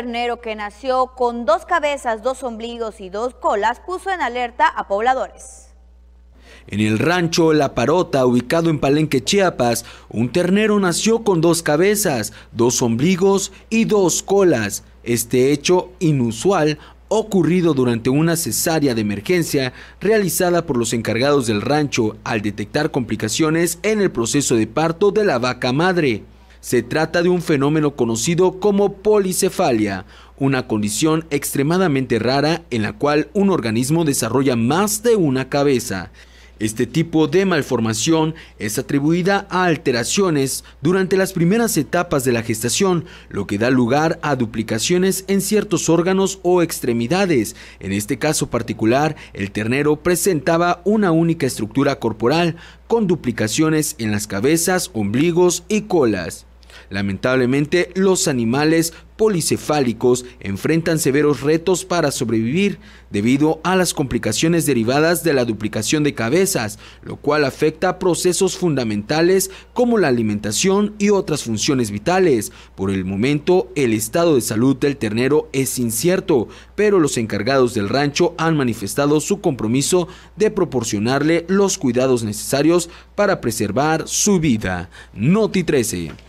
ternero que nació con dos cabezas, dos ombligos y dos colas puso en alerta a pobladores. En el rancho La Parota, ubicado en Palenque, Chiapas, un ternero nació con dos cabezas, dos ombligos y dos colas. Este hecho inusual ocurrido durante una cesárea de emergencia realizada por los encargados del rancho al detectar complicaciones en el proceso de parto de la vaca madre. Se trata de un fenómeno conocido como policefalia, una condición extremadamente rara en la cual un organismo desarrolla más de una cabeza. Este tipo de malformación es atribuida a alteraciones durante las primeras etapas de la gestación, lo que da lugar a duplicaciones en ciertos órganos o extremidades. En este caso particular, el ternero presentaba una única estructura corporal, con duplicaciones en las cabezas, ombligos y colas. Lamentablemente, los animales policefálicos enfrentan severos retos para sobrevivir debido a las complicaciones derivadas de la duplicación de cabezas, lo cual afecta procesos fundamentales como la alimentación y otras funciones vitales. Por el momento, el estado de salud del ternero es incierto, pero los encargados del rancho han manifestado su compromiso de proporcionarle los cuidados necesarios para preservar su vida. Noti 13.